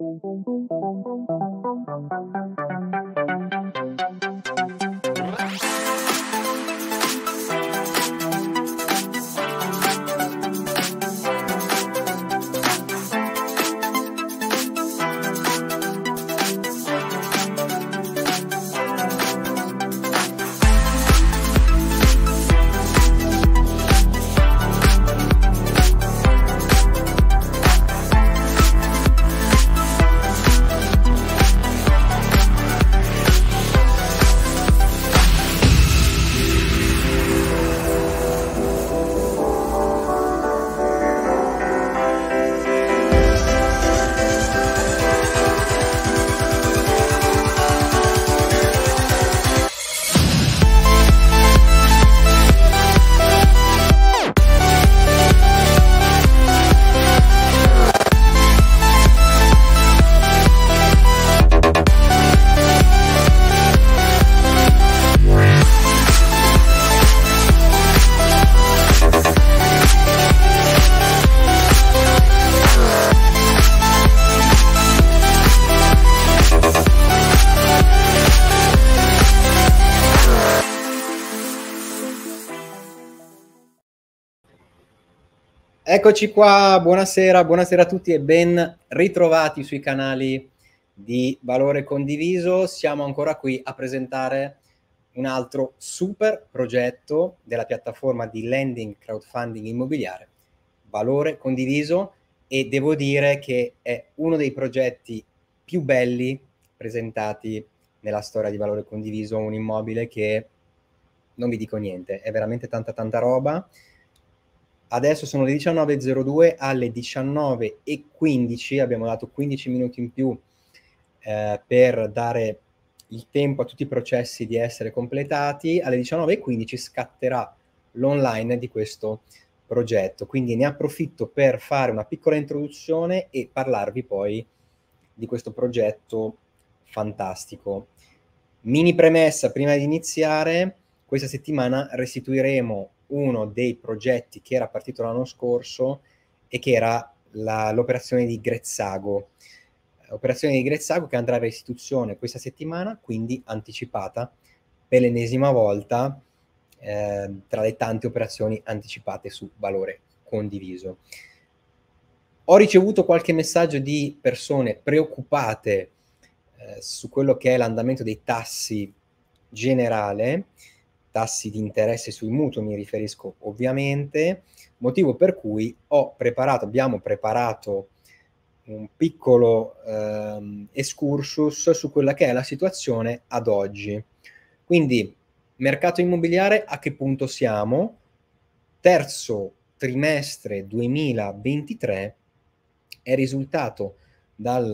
Thank you. Eccoci qua, buonasera, buonasera a tutti e ben ritrovati sui canali di Valore Condiviso. Siamo ancora qui a presentare un altro super progetto della piattaforma di lending crowdfunding immobiliare, Valore Condiviso, e devo dire che è uno dei progetti più belli presentati nella storia di Valore Condiviso, un immobile che non vi dico niente, è veramente tanta tanta roba. Adesso sono le 19.02 alle 19.15, abbiamo dato 15 minuti in più eh, per dare il tempo a tutti i processi di essere completati. Alle 19.15 scatterà l'online di questo progetto, quindi ne approfitto per fare una piccola introduzione e parlarvi poi di questo progetto fantastico. Mini premessa prima di iniziare, questa settimana restituiremo uno dei progetti che era partito l'anno scorso e che era la, l'operazione di Grezzago. Operazione di Grezzago che andrà in restituzione questa settimana, quindi anticipata per l'ennesima volta eh, tra le tante operazioni anticipate su valore condiviso. Ho ricevuto qualche messaggio di persone preoccupate eh, su quello che è l'andamento dei tassi generale tassi di interesse sui mutui, mi riferisco ovviamente, motivo per cui ho preparato, abbiamo preparato un piccolo ehm, excursus su quella che è la situazione ad oggi. Quindi, mercato immobiliare, a che punto siamo? Terzo trimestre 2023 è risultato dal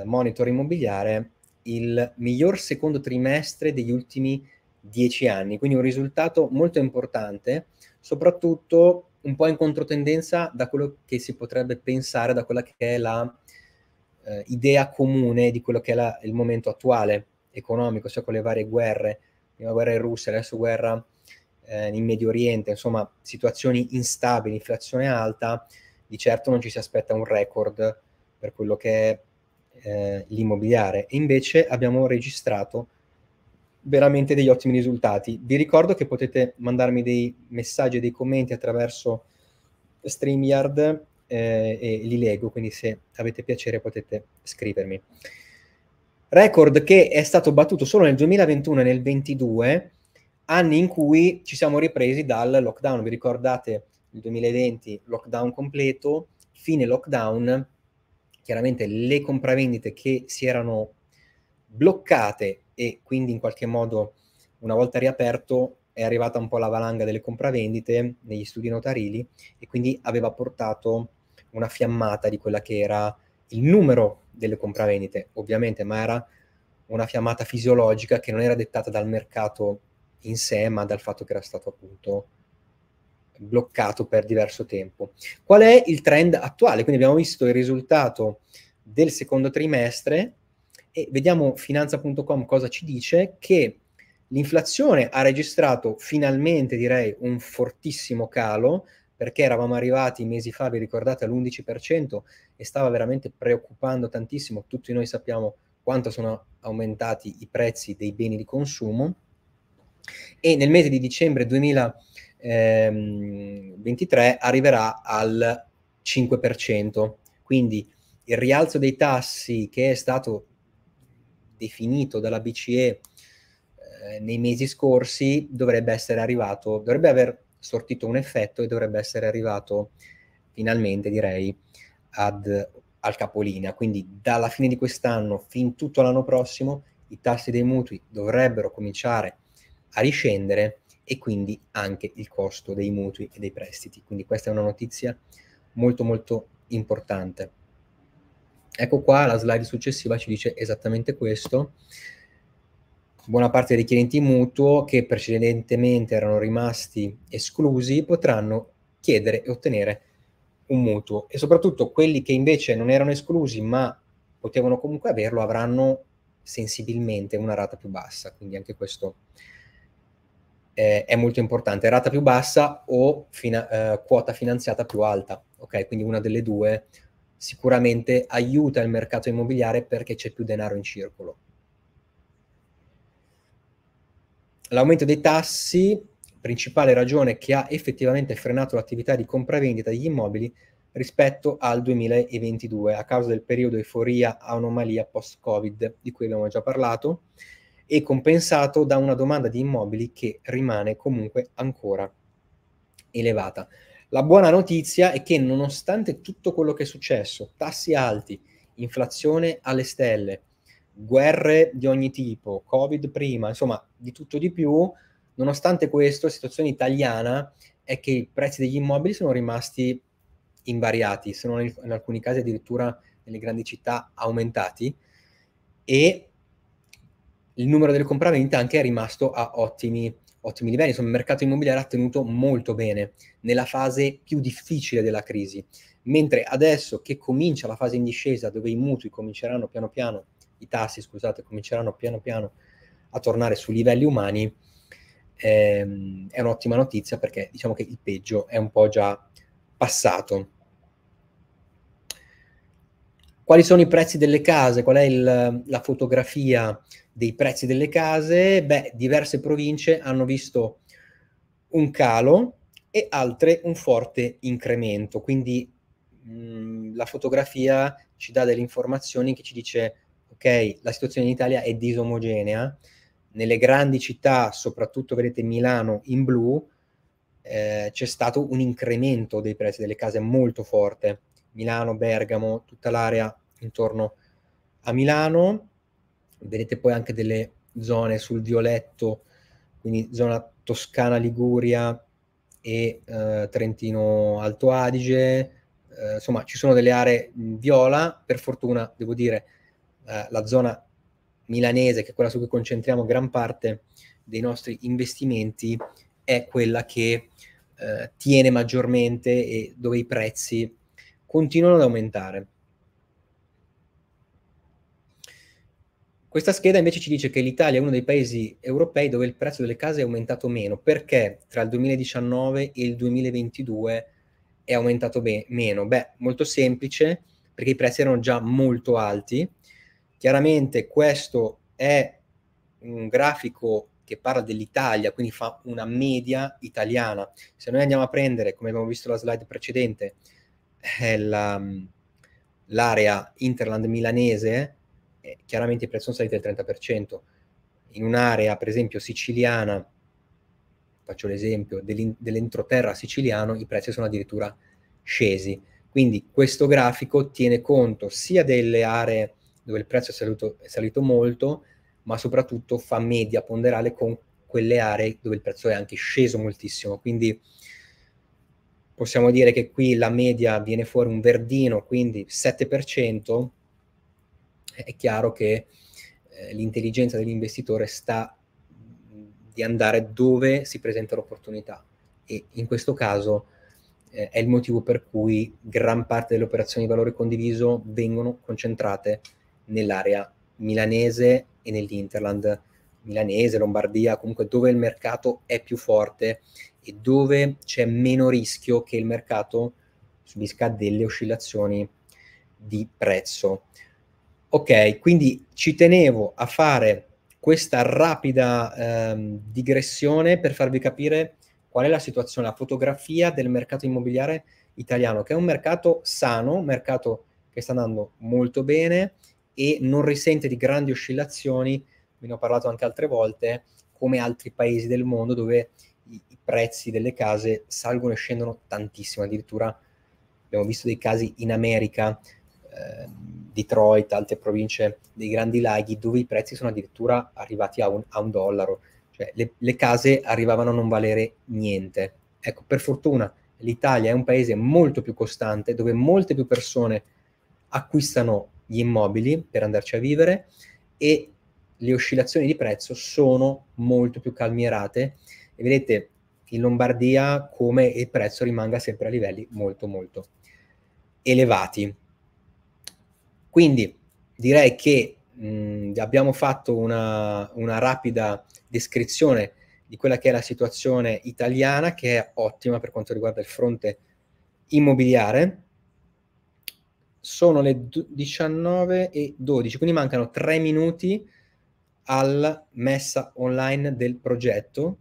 eh, monitor immobiliare il miglior secondo trimestre degli ultimi anni 10 anni, quindi un risultato molto importante, soprattutto un po' in controtendenza da quello che si potrebbe pensare, da quella che è la eh, idea comune di quello che è la, il momento attuale economico, sia cioè con le varie guerre, prima guerra in Russia, adesso guerra eh, in Medio Oriente, insomma situazioni instabili, inflazione alta, di certo non ci si aspetta un record per quello che è eh, l'immobiliare. E invece abbiamo registrato veramente degli ottimi risultati. Vi ricordo che potete mandarmi dei messaggi e dei commenti attraverso StreamYard eh, e li leggo, quindi se avete piacere potete scrivermi. Record che è stato battuto solo nel 2021 e nel 2022, anni in cui ci siamo ripresi dal lockdown. Vi ricordate il 2020, lockdown completo, fine lockdown, chiaramente le compravendite che si erano bloccate e quindi in qualche modo una volta riaperto è arrivata un po' la valanga delle compravendite negli studi notarili e quindi aveva portato una fiammata di quella che era il numero delle compravendite, ovviamente, ma era una fiammata fisiologica che non era dettata dal mercato in sé, ma dal fatto che era stato appunto bloccato per diverso tempo. Qual è il trend attuale? Quindi abbiamo visto il risultato del secondo trimestre e vediamo finanza.com cosa ci dice, che l'inflazione ha registrato finalmente, direi, un fortissimo calo, perché eravamo arrivati mesi fa, vi ricordate, all'11% e stava veramente preoccupando tantissimo, tutti noi sappiamo quanto sono aumentati i prezzi dei beni di consumo e nel mese di dicembre 2023 ehm, arriverà al 5%, quindi il rialzo dei tassi che è stato definito dalla BCE eh, nei mesi scorsi, dovrebbe essere arrivato, dovrebbe aver sortito un effetto e dovrebbe essere arrivato finalmente, direi, ad, al capolinea. Quindi dalla fine di quest'anno fin tutto l'anno prossimo i tassi dei mutui dovrebbero cominciare a riscendere e quindi anche il costo dei mutui e dei prestiti. Quindi questa è una notizia molto molto importante. Ecco qua, la slide successiva ci dice esattamente questo. Buona parte dei richiedenti mutuo che precedentemente erano rimasti esclusi potranno chiedere e ottenere un mutuo e soprattutto quelli che invece non erano esclusi ma potevano comunque averlo avranno sensibilmente una rata più bassa, quindi anche questo eh, è molto importante, rata più bassa o fina- eh, quota finanziata più alta, ok? Quindi una delle due sicuramente aiuta il mercato immobiliare perché c'è più denaro in circolo. L'aumento dei tassi, principale ragione che ha effettivamente frenato l'attività di compravendita degli immobili rispetto al 2022 a causa del periodo euforia anomalia post-Covid di cui abbiamo già parlato e compensato da una domanda di immobili che rimane comunque ancora elevata. La buona notizia è che nonostante tutto quello che è successo, tassi alti, inflazione alle stelle, guerre di ogni tipo, Covid prima, insomma di tutto di più, nonostante questo la situazione italiana è che i prezzi degli immobili sono rimasti invariati, sono in, in alcuni casi addirittura nelle grandi città aumentati e il numero delle compravendite anche è rimasto a ottimi ottimi livelli, insomma il mercato immobiliare ha tenuto molto bene nella fase più difficile della crisi, mentre adesso che comincia la fase in discesa dove i mutui cominceranno piano piano, i tassi scusate, cominceranno piano piano a tornare su livelli umani, ehm, è un'ottima notizia perché diciamo che il peggio è un po' già passato. Quali sono i prezzi delle case? Qual è il, la fotografia dei prezzi delle case, beh, diverse province hanno visto un calo e altre un forte incremento. Quindi mh, mm, la fotografia ci dà delle informazioni che ci dice, ok, la situazione in Italia è disomogenea, nelle grandi città, soprattutto vedete Milano in blu, eh, c'è stato un incremento dei prezzi delle case molto forte. Milano, Bergamo, tutta l'area intorno a Milano, vedete poi anche delle zone sul violetto, quindi zona Toscana, Liguria e eh, Trentino Alto Adige, eh, insomma ci sono delle aree viola, per fortuna devo dire eh, la zona milanese, che è quella su cui concentriamo gran parte dei nostri investimenti, è quella che eh, tiene maggiormente e dove i prezzi continuano ad aumentare. Questa scheda invece ci dice che l'Italia è uno dei paesi europei dove il prezzo delle case è aumentato meno, perché tra il 2019 e il 2022 è aumentato be- meno. Beh, molto semplice, perché i prezzi erano già molto alti. Chiaramente questo è un grafico che parla dell'Italia, quindi fa una media italiana. Se noi andiamo a prendere, come abbiamo visto la slide precedente, eh, la, l'area Interland milanese, eh, chiaramente i prezzi sono saliti del 30%. In un'area, per esempio, siciliana, faccio l'esempio, dell'entroterra siciliano, i prezzi sono addirittura scesi. Quindi questo grafico tiene conto sia delle aree dove il prezzo è salito, è salito molto, ma soprattutto fa media ponderale con quelle aree dove il prezzo è anche sceso moltissimo. Quindi possiamo dire che qui la media viene fuori un verdino, quindi 7%, è chiaro che eh, l'intelligenza dell'investitore sta di andare dove si presenta l'opportunità e in questo caso eh, è il motivo per cui gran parte delle operazioni di valore condiviso vengono concentrate nell'area milanese e nell'Interland milanese, Lombardia, comunque dove il mercato è più forte e dove c'è meno rischio che il mercato subisca delle oscillazioni di prezzo. Ok, quindi ci tenevo a fare questa rapida ehm, digressione per farvi capire qual è la situazione, la fotografia del mercato immobiliare italiano, che è un mercato sano, un mercato che sta andando molto bene e non risente di grandi oscillazioni, ve ne ho parlato anche altre volte, come altri paesi del mondo dove i, i prezzi delle case salgono e scendono tantissimo, addirittura abbiamo visto dei casi in America Ehm, Detroit, altre province dei grandi laghi, dove i prezzi sono addirittura arrivati a un, a un dollaro. Cioè, le, le case arrivavano a non valere niente. Ecco, per fortuna l'Italia è un paese molto più costante, dove molte più persone acquistano gli immobili per andarci a vivere e le oscillazioni di prezzo sono molto più calmierate e vedete in Lombardia come il prezzo rimanga sempre a livelli molto molto elevati quindi direi che mh, abbiamo fatto una, una rapida descrizione di quella che è la situazione italiana, che è ottima per quanto riguarda il fronte immobiliare. Sono le 19 e 12, quindi mancano tre minuti alla messa online del progetto.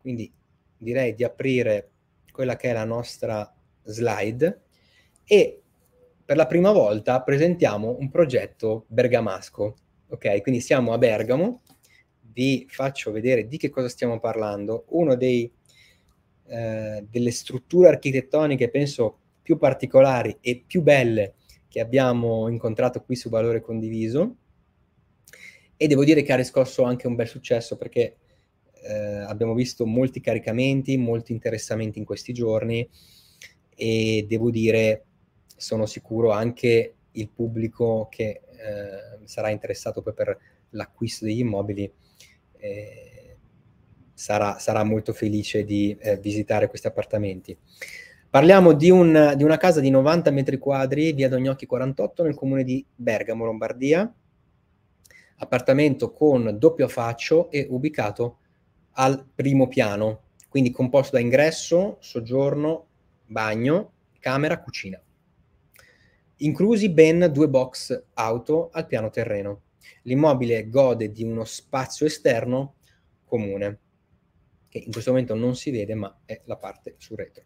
Quindi direi di aprire quella che è la nostra slide e per la prima volta presentiamo un progetto bergamasco. Ok, quindi siamo a Bergamo, vi faccio vedere di che cosa stiamo parlando. Una eh, delle strutture architettoniche, penso, più particolari e più belle che abbiamo incontrato qui su Valore Condiviso. E devo dire che ha riscosso anche un bel successo perché eh, abbiamo visto molti caricamenti, molti interessamenti in questi giorni e devo dire sono sicuro anche il pubblico che eh, sarà interessato poi per l'acquisto degli immobili eh, sarà, sarà, molto felice di eh, visitare questi appartamenti. Parliamo di, un, di, una casa di 90 metri quadri, via Dognocchi 48, nel comune di Bergamo, Lombardia, appartamento con doppio affaccio e ubicato al primo piano, quindi composto da ingresso, soggiorno, bagno, camera, cucina inclusi ben due box auto al piano terreno. L'immobile gode di uno spazio esterno comune, che in questo momento non si vede, ma è la parte sul retro.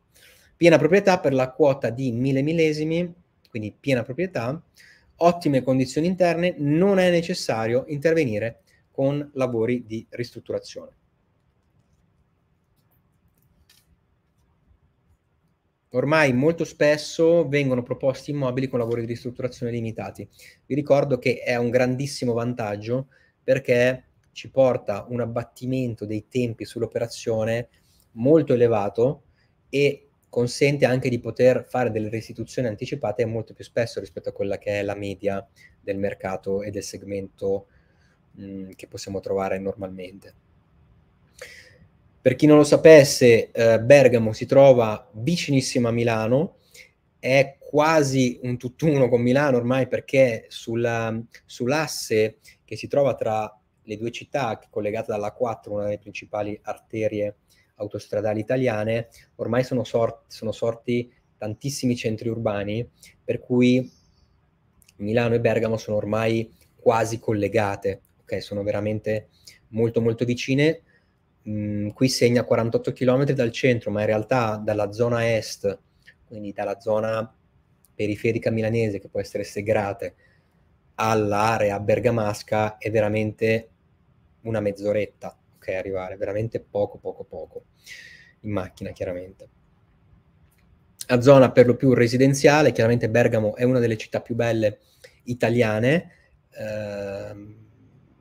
Piena proprietà per la quota di mille millesimi, quindi piena proprietà, ottime condizioni interne, non è necessario intervenire con lavori di ristrutturazione. ormai molto spesso vengono proposti immobili con lavori di ristrutturazione limitati. Vi ricordo che è un grandissimo vantaggio perché ci porta un abbattimento dei tempi sull'operazione molto elevato e consente anche di poter fare delle restituzioni anticipate molto più spesso rispetto a quella che è la media del mercato e del segmento mh, mm, che possiamo trovare normalmente. Per chi non lo sapesse, eh, Bergamo si trova vicinissimo a Milano, è quasi un tutt'uno con Milano ormai perché sulla, sull'asse che si trova tra le due città, collegata dalla 4, una delle principali arterie autostradali italiane, ormai sono, sort- sono sorti tantissimi centri urbani, per cui Milano e Bergamo sono ormai quasi collegate, ok? Sono veramente molto molto vicine mh, qui segna 48 km dal centro, ma in realtà dalla zona est, quindi dalla zona periferica milanese, che può essere Segrate, all'area bergamasca, è veramente una mezz'oretta, ok, arrivare, veramente poco, poco, poco, in macchina chiaramente. La zona per lo più residenziale, chiaramente Bergamo è una delle città più belle italiane, ehm,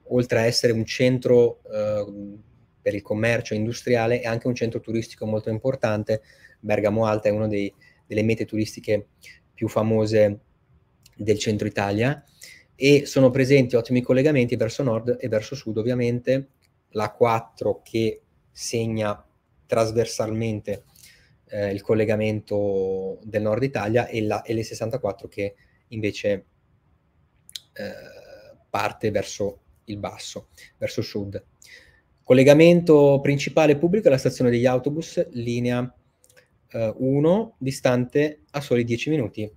oltre a essere un centro eh, per il commercio industriale e anche un centro turistico molto importante. Bergamo Alta è una delle mete turistiche più famose del centro Italia e sono presenti ottimi collegamenti verso nord e verso sud ovviamente, la 4 che segna trasversalmente eh, il collegamento del nord Italia e, la, e le 64 che invece eh, parte verso il basso, verso sud. Collegamento principale pubblico è la stazione degli autobus, linea 1, eh, distante a soli 10 minuti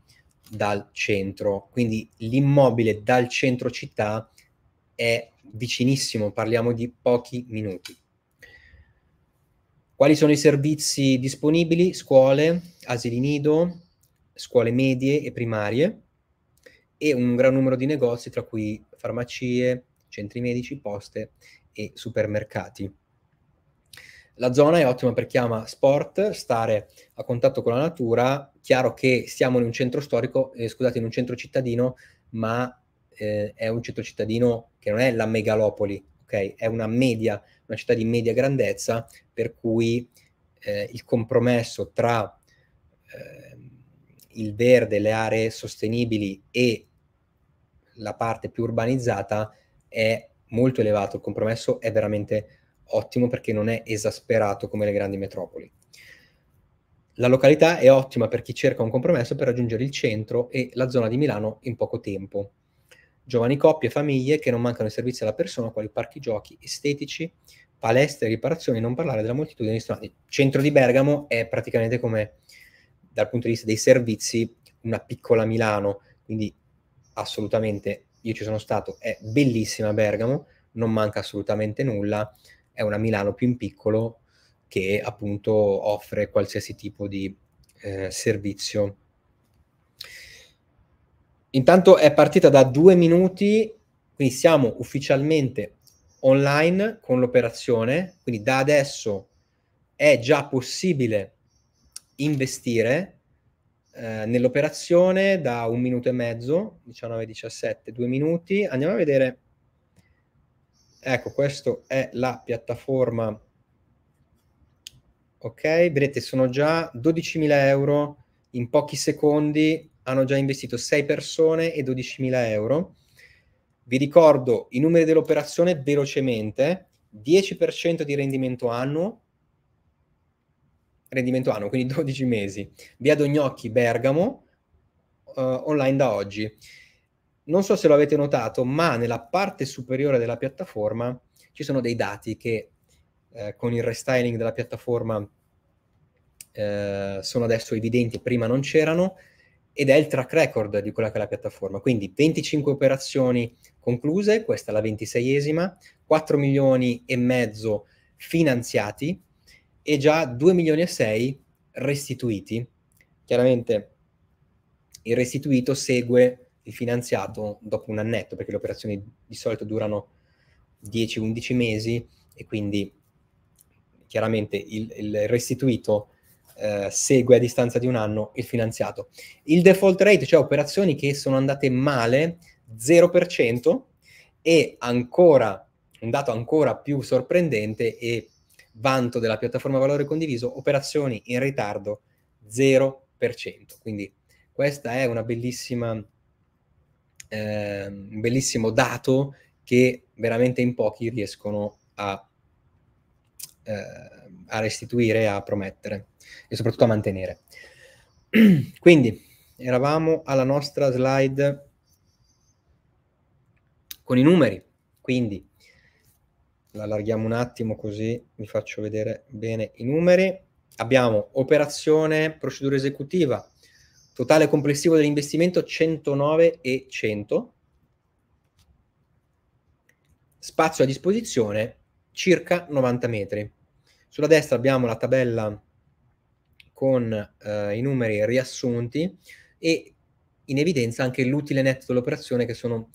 dal centro. Quindi l'immobile dal centro città è vicinissimo, parliamo di pochi minuti. Quali sono i servizi disponibili? Scuole, asili nido, scuole medie e primarie e un gran numero di negozi, tra cui farmacie, centri medici, poste e supermercati. La zona è ottima per chi ama sport, stare a contatto con la natura. Chiaro che siamo in un centro storico, eh, scusate, in un centro cittadino, ma eh, è un centro cittadino che non è la megalopoli, ok? È una media, una città di media grandezza, per cui eh, il compromesso tra ehm, il verde, le aree sostenibili e la parte più urbanizzata è molto elevato, il compromesso è veramente ottimo perché non è esasperato come le grandi metropoli. La località è ottima per chi cerca un compromesso per raggiungere il centro e la zona di Milano in poco tempo. Giovani coppie e famiglie che non mancano i servizi alla persona, quali parchi giochi estetici, palestre, riparazioni, non parlare della moltitudine di ristoranti. centro di Bergamo è praticamente come, dal punto di vista dei servizi, una piccola Milano, quindi assolutamente io ci sono stato, è bellissima Bergamo, non manca assolutamente nulla, è una Milano più in piccolo che appunto offre qualsiasi tipo di eh, servizio. Intanto è partita da due minuti, quindi siamo ufficialmente online con l'operazione, quindi da adesso è già possibile investire eh, nell'operazione da un minuto e mezzo, 19-17, due minuti. Andiamo a vedere, ecco, questa è la piattaforma. Ok, vedete, sono già 12.000 euro in pochi secondi, hanno già investito 6 persone e 12.000 euro. Vi ricordo i numeri dell'operazione velocemente, 10% di rendimento annuo, rendimento annuo, quindi 12 mesi, via Dognocchi, Bergamo, uh, online da oggi. Non so se lo avete notato, ma nella parte superiore della piattaforma ci sono dei dati che eh, con il restyling della piattaforma eh, sono adesso evidenti, prima non c'erano, ed è il track record di quella che è la piattaforma. Quindi 25 operazioni concluse, questa è la 26esima, 4 milioni e mezzo finanziati, e già 2 milioni e 6 restituiti. Chiaramente il restituito segue il finanziato dopo un annetto, perché le operazioni di solito durano 10-11 mesi e quindi chiaramente il, il restituito eh, segue a distanza di un anno il finanziato. Il default rate, cioè operazioni che sono andate male, 0%, e ancora, un dato ancora più sorprendente e vanto della piattaforma valore condiviso, operazioni in ritardo 0%. Quindi questa è una bellissima, eh, un bellissimo dato che veramente in pochi riescono a, eh, a restituire, a promettere e soprattutto a mantenere. Quindi eravamo alla nostra slide con i numeri, quindi l'allarghiamo un attimo così vi faccio vedere bene i numeri. Abbiamo operazione, procedura esecutiva, totale complessivo dell'investimento 109 e 100. Spazio a disposizione circa 90 metri. Sulla destra abbiamo la tabella con eh, i numeri riassunti e in evidenza anche l'utile netto dell'operazione che sono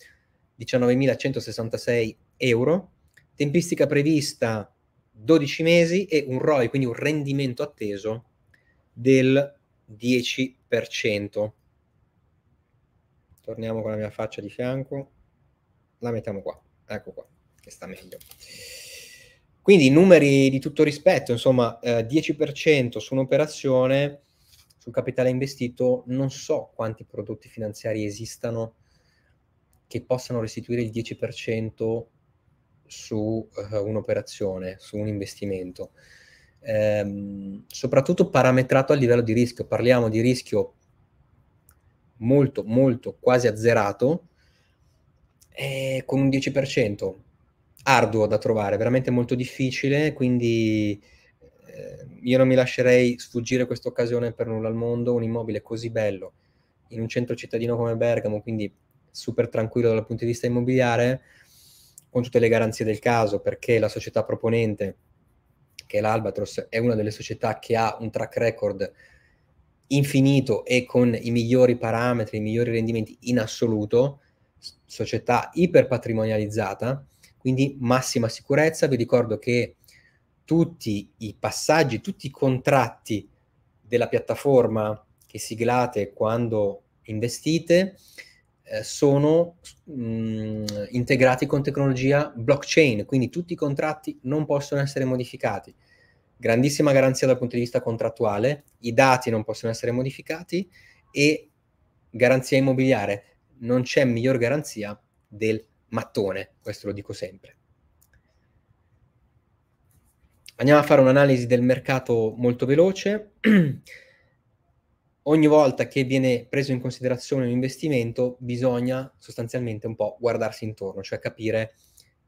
19.166 euro tempistica prevista 12 mesi e un ROI, quindi un rendimento atteso del 10%. Torniamo con la mia faccia di fianco, la mettiamo qua, ecco qua, che sta meglio. Quindi numeri di tutto rispetto, insomma, eh, 10% su un'operazione, sul capitale investito, non so quanti prodotti finanziari esistano che possano restituire il 10% su uh, un'operazione, su un investimento, ehm, soprattutto parametrato a livello di rischio. Parliamo di rischio molto, molto, quasi azzerato, eh, con un 10%. Arduo da trovare, veramente molto difficile, quindi eh, io non mi lascerei sfuggire questa occasione per nulla al mondo, un immobile così bello in un centro cittadino come Bergamo, quindi super tranquillo dal punto di vista immobiliare, con tutte le garanzie del caso, perché la società proponente, che è l'Albatros, è una delle società che ha un track record infinito e con i migliori parametri, i migliori rendimenti in assoluto, società iperpatrimonializzata, quindi massima sicurezza. Vi ricordo che tutti i passaggi, tutti i contratti della piattaforma che siglate quando investite eh, sono mh, mm, integrati con tecnologia blockchain, quindi tutti i contratti non possono essere modificati. Grandissima garanzia dal punto di vista contrattuale, i dati non possono essere modificati e garanzia immobiliare. Non c'è miglior garanzia del mattone, questo lo dico sempre. Andiamo a fare un'analisi del mercato molto veloce. ogni volta che viene preso in considerazione un investimento bisogna sostanzialmente un po' guardarsi intorno, cioè capire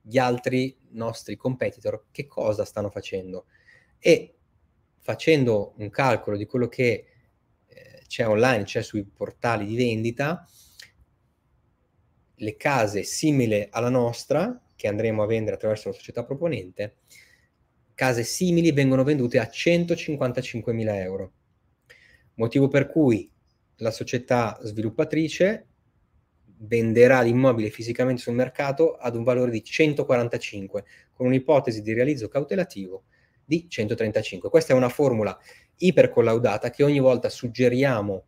gli altri nostri competitor che cosa stanno facendo. E facendo un calcolo di quello che eh, c'è online, c'è sui portali di vendita, le case simili alla nostra, che andremo a vendere attraverso la società proponente, case simili vengono vendute a 155.000 euro motivo per cui la società sviluppatrice venderà l'immobile fisicamente sul mercato ad un valore di 145, con un'ipotesi di realizzo cautelativo di 135. Questa è una formula ipercollaudata che ogni volta suggeriamo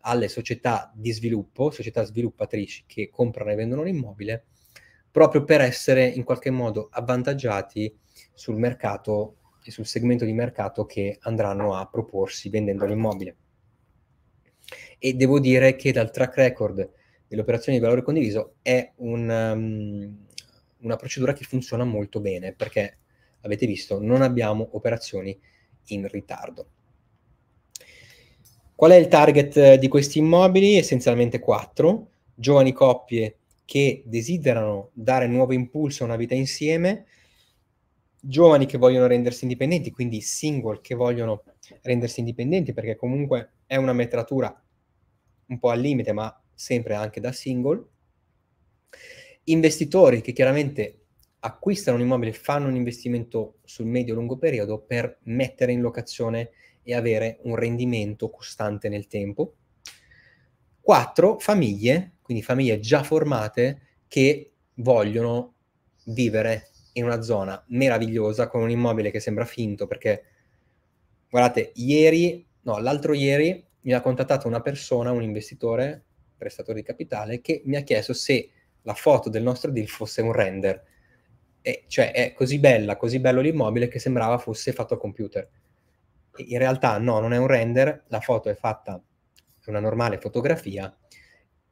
alle società di sviluppo, società sviluppatrici che comprano e vendono l'immobile, proprio per essere in qualche modo avvantaggiati sul mercato e sul segmento di mercato che andranno a proporsi vendendo l'immobile. E devo dire che dal track record delle operazioni di valore condiviso è un, um, una procedura che funziona molto bene perché, avete visto, non abbiamo operazioni in ritardo. Qual è il target di questi immobili? Essenzialmente quattro, giovani coppie che desiderano dare nuovo impulso a una vita insieme, giovani che vogliono rendersi indipendenti, quindi single che vogliono rendersi indipendenti, perché comunque è una metratura un po' al limite, ma sempre anche da single. Investitori che chiaramente acquistano un immobile, fanno un investimento sul medio-lungo periodo per mettere in locazione e avere un rendimento costante nel tempo. 4. Famiglie, quindi famiglie già formate che vogliono vivere in una zona meravigliosa con un immobile che sembra finto perché, guardate, ieri, no, l'altro ieri mi ha contattato una persona, un investitore, prestatore di capitale, che mi ha chiesto se la foto del nostro deal fosse un render. E cioè è così bella, così bello l'immobile che sembrava fosse fatto a computer. E in realtà no, non è un render, la foto è fatta, è una normale fotografia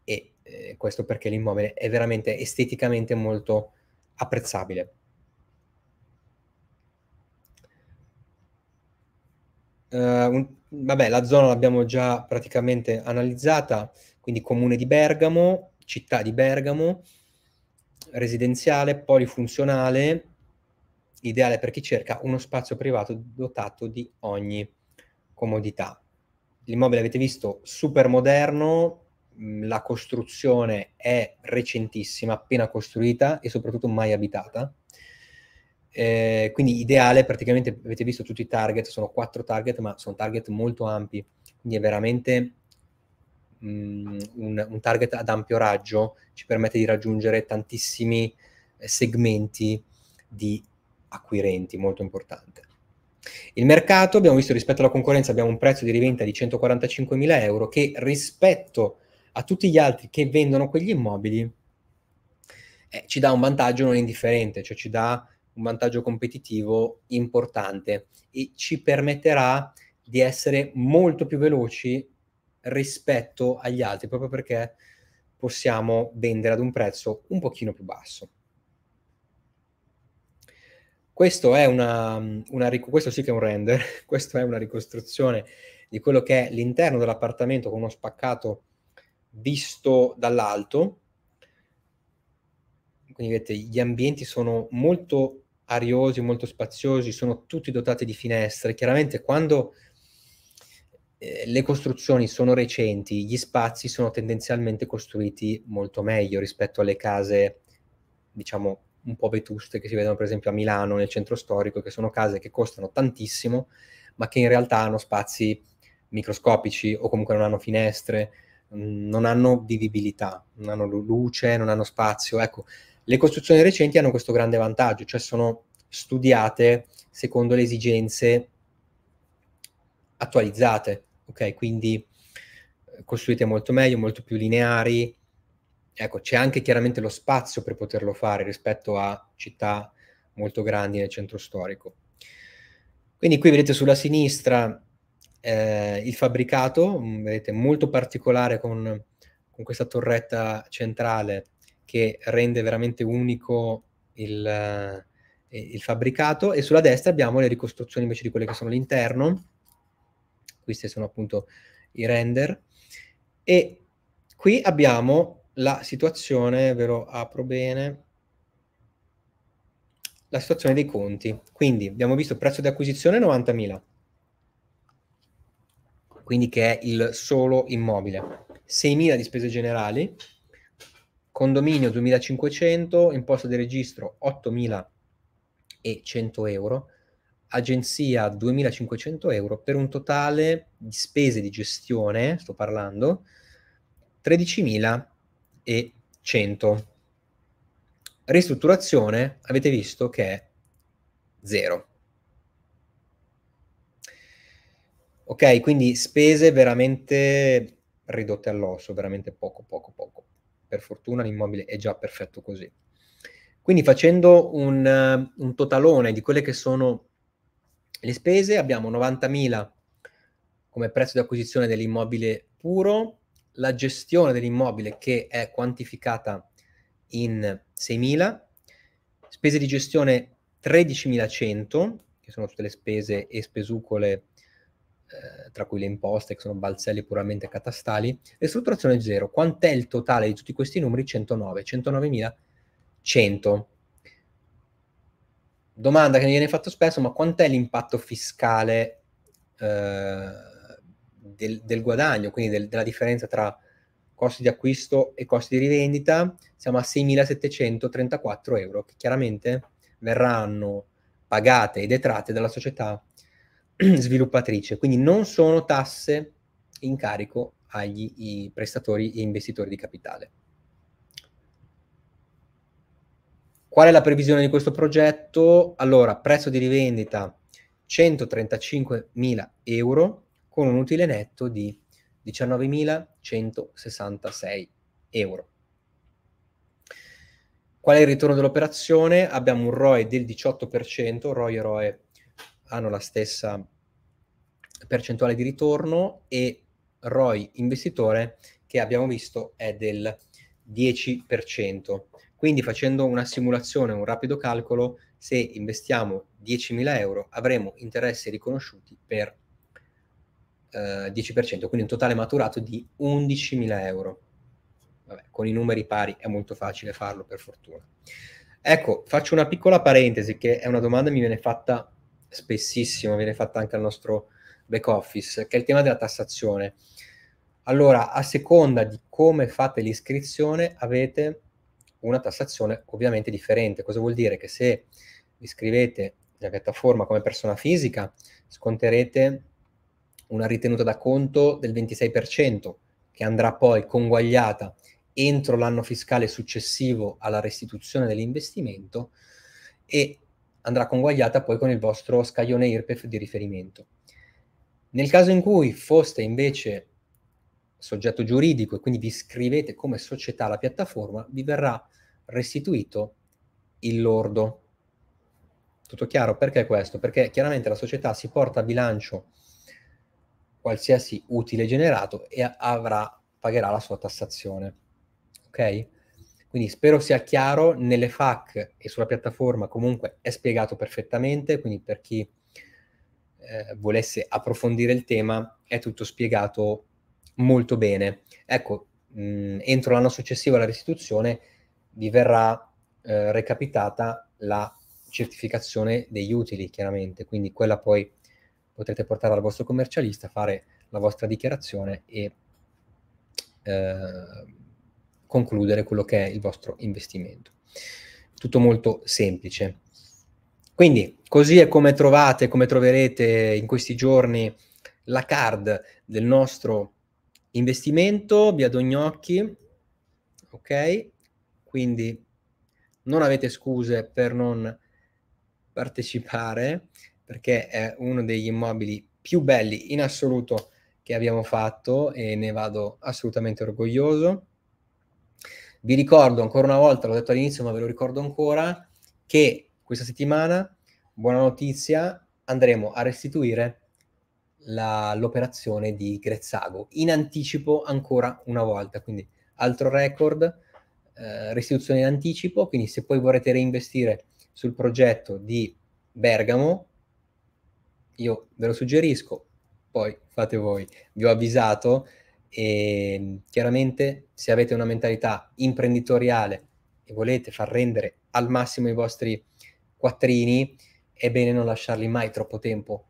e eh, questo perché l'immobile è veramente esteticamente molto apprezzabile. Eh, un, vabbè, la zona l'abbiamo già praticamente analizzata, quindi comune di Bergamo, città di Bergamo, residenziale, polifunzionale, ideale per chi cerca uno spazio privato dotato di ogni comodità. L'immobile avete visto super moderno, mm, la costruzione è recentissima, appena costruita e soprattutto mai abitata, eh, quindi ideale, praticamente avete visto tutti i target, sono quattro target, ma sono target molto ampi, quindi è veramente mh, mm, un, un, target ad ampio raggio, ci permette di raggiungere tantissimi eh, segmenti di acquirenti, molto importante. Il mercato, abbiamo visto rispetto alla concorrenza, abbiamo un prezzo di rivendita di 145.000 euro che rispetto a tutti gli altri che vendono quegli immobili eh, ci dà un vantaggio non indifferente, cioè ci dà un vantaggio competitivo importante e ci permetterà di essere molto più veloci rispetto agli altri, proprio perché possiamo vendere ad un prezzo un pochino più basso. Questo, è una, una, questo sì che è un render, questo è una ricostruzione di quello che è l'interno dell'appartamento con uno spaccato visto dall'alto. Quindi vedete, gli ambienti sono molto ariosi, molto spaziosi, sono tutti dotati di finestre. Chiaramente quando eh, le costruzioni sono recenti, gli spazi sono tendenzialmente costruiti molto meglio rispetto alle case, diciamo, un po' vetuste che si vedono per esempio a Milano nel centro storico, che sono case che costano tantissimo, ma che in realtà hanno spazi microscopici o comunque non hanno finestre, non hanno vivibilità, non hanno luce, non hanno spazio. Ecco, le costruzioni recenti hanno questo grande vantaggio, cioè sono studiate secondo le esigenze attualizzate, ok? Quindi eh, costruite molto meglio, molto più lineari. Ecco, c'è anche chiaramente lo spazio per poterlo fare rispetto a città molto grandi nel centro storico. Quindi qui vedete sulla sinistra eh, il fabbricato, mm, vedete molto particolare con, con questa torretta centrale che rende veramente unico il, eh, il fabbricato e sulla destra abbiamo le ricostruzioni invece di quelle che sono l'interno Questi sono appunto i render. E qui abbiamo la situazione, ve lo apro bene, la situazione dei conti. Quindi abbiamo visto il prezzo di acquisizione 90.000, quindi che è il solo immobile, 6.000 di spese generali, condominio 2500, imposta di registro 8100 euro, agenzia 2500 euro, per un totale di spese di gestione, sto parlando, 13100. Ristrutturazione, avete visto che è zero. Ok, quindi spese veramente ridotte all'osso, veramente poco, poco, poco per fortuna l'immobile è già perfetto così. Quindi facendo un, eh, un totalone di quelle che sono le spese, abbiamo 90.000 come prezzo di acquisizione dell'immobile puro, la gestione dell'immobile che è quantificata in 6.000, spese di gestione 13.100, che sono tutte le spese e spesucole eh, tra cui le imposte che sono balzelli puramente catastali, ristrutturazione zero. Quant'è il totale di tutti questi numeri? 109, 109.100. Domanda che mi viene fatta spesso, ma quant'è l'impatto fiscale eh, del, del, guadagno, quindi del, della differenza tra costi di acquisto e costi di rivendita? Siamo a 6.734 euro, che chiaramente verranno pagate e detratte dalla società sviluppatrice, quindi non sono tasse in carico agli prestatori e investitori di capitale. Qual è la previsione di questo progetto? Allora, prezzo di rivendita 135.000 euro con un utile netto di 19.166 euro. Qual è il ritorno dell'operazione? Abbiamo un ROE del 18%, ROE ROE hanno la stessa percentuale di ritorno e ROI investitore che abbiamo visto è del 10%. Quindi facendo una simulazione, un rapido calcolo, se investiamo 10.000 euro avremo interessi riconosciuti per eh, 10%, quindi un totale maturato di 11.000 euro. Vabbè, con i numeri pari è molto facile farlo per fortuna. Ecco, faccio una piccola parentesi che è una domanda che mi viene fatta spessissimo viene fatta anche al nostro back office, che è il tema della tassazione. Allora, a seconda di come fate l'iscrizione, avete una tassazione ovviamente differente. Cosa vuol dire? Che se vi iscrivete nella piattaforma come persona fisica, sconterete una ritenuta da conto del 26%, che andrà poi conguagliata entro l'anno fiscale successivo alla restituzione dell'investimento e andrà conguagliata poi con il vostro scaglione IRPEF di riferimento. Nel caso in cui foste invece soggetto giuridico e quindi vi iscrivete come società alla piattaforma, vi verrà restituito il lordo. Tutto chiaro? Perché questo? Perché chiaramente la società si porta a bilancio qualsiasi utile generato e avrà, pagherà la sua tassazione. Ok? Quindi spero sia chiaro, nelle FAC e sulla piattaforma comunque è spiegato perfettamente, quindi per chi eh, volesse approfondire il tema è tutto spiegato molto bene. Ecco, mh, mm, entro l'anno successivo alla restituzione vi verrà eh, recapitata la certificazione degli utili, chiaramente, quindi quella poi potrete portare al vostro commercialista, fare la vostra dichiarazione e... Eh, concludere quello che è il vostro investimento. Tutto molto semplice. Quindi così è come trovate, come troverete in questi giorni la card del nostro investimento, Biado Gnocchi, ok? Quindi non avete scuse per non partecipare perché è uno degli immobili più belli in assoluto che abbiamo fatto e ne vado assolutamente orgoglioso. Vi ricordo ancora una volta, l'ho detto all'inizio ma ve lo ricordo ancora, che questa settimana, buona notizia, andremo a restituire la, l'operazione di Grezzago in anticipo ancora una volta, quindi altro record, eh, restituzione in anticipo, quindi se poi vorrete reinvestire sul progetto di Bergamo, io ve lo suggerisco, poi fate voi, vi ho avvisato, e ehm, chiaramente se avete una mentalità imprenditoriale e volete far rendere al massimo i vostri quattrini, è bene non lasciarli mai troppo tempo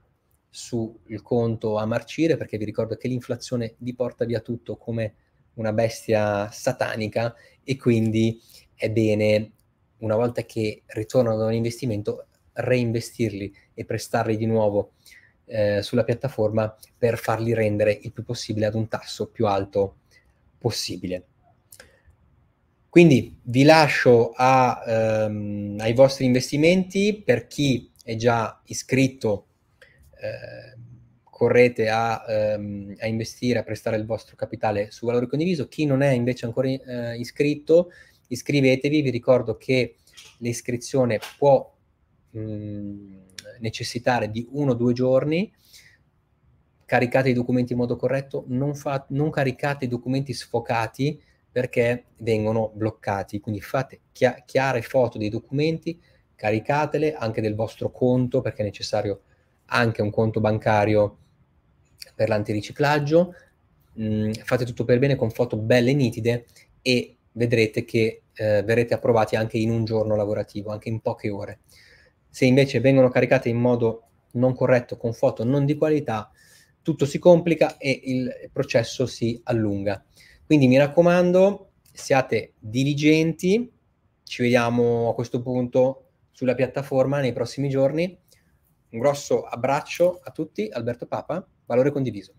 sul conto a marcire, perché vi ricordo che l'inflazione vi porta via tutto come una bestia satanica e quindi è bene, una volta che ritornano da un investimento, reinvestirli e prestarli di nuovo eh, sulla piattaforma per farli rendere il più possibile ad un tasso più alto possibile. Quindi vi lascio a, ehm, ai vostri investimenti, per chi è già iscritto eh, correte a, ehm, a, investire, a prestare il vostro capitale su valore condiviso, chi non è invece ancora eh, iscritto iscrivetevi, vi ricordo che l'iscrizione può... Mh, mm, necessitare di uno o due giorni, caricate i documenti in modo corretto, non, fa, non caricate i documenti sfocati perché vengono bloccati, quindi fate chia- chiare foto dei documenti, caricatele anche del vostro conto perché è necessario anche un conto bancario per l'antiriciclaggio, mm, fate tutto per bene con foto belle e nitide e vedrete che eh, verrete approvati anche in un giorno lavorativo, anche in poche ore. Se invece vengono caricate in modo non corretto con foto non di qualità, tutto si complica e il processo si allunga. Quindi mi raccomando, siate diligenti, ci vediamo a questo punto sulla piattaforma nei prossimi giorni. Un grosso abbraccio a tutti, Alberto Papa, valore condiviso.